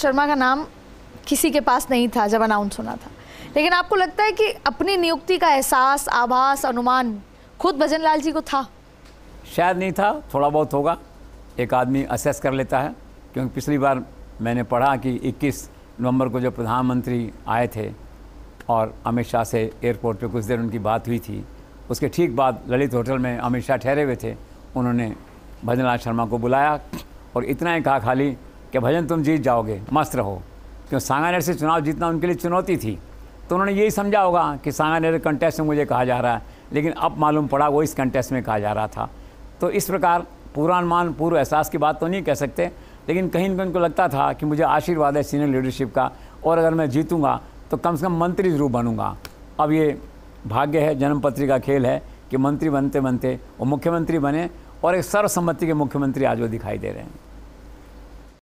शर्मा का नाम किसी के पास नहीं था जब अनाउंस होना था लेकिन आपको लगता है कि अपनी नियुक्ति का एहसास आभास अनुमान खुद भजन लाल जी को था शायद नहीं था थोड़ा बहुत होगा एक आदमी असेस कर लेता है क्योंकि पिछली बार मैंने पढ़ा कि 21 नवंबर को जब प्रधानमंत्री आए थे और अमित शाह से एयरपोर्ट पे कुछ देर उनकी बात हुई थी उसके ठीक बाद ललित होटल में अमित शाह ठहरे हुए थे उन्होंने लाल शर्मा को बुलाया और इतना ही कहा खाली कि भजन तुम जीत जाओगे मस्त रहो क्यों सांगानेर से चुनाव जीतना उनके लिए चुनौती थी तो उन्होंने यही समझा होगा कि सांगानेर कंटेस्ट में मुझे कहा जा रहा है लेकिन अब मालूम पड़ा वो इस कंटेस्ट में कहा जा रहा था तो इस प्रकार पूर्वानुमान पूर्व एहसास की बात तो नहीं कह सकते लेकिन कहीं ना कहीं उनको लगता था कि मुझे आशीर्वाद है सीनियर लीडरशिप का और अगर मैं जीतूँगा तो कम से कम मंत्री ज़रूर बनूँगा अब ये भाग्य है जन्म का खेल है कि मंत्री बनते बनते वो मुख्यमंत्री बने और एक सर्वसम्मति के मुख्यमंत्री आज वो दिखाई दे रहे हैं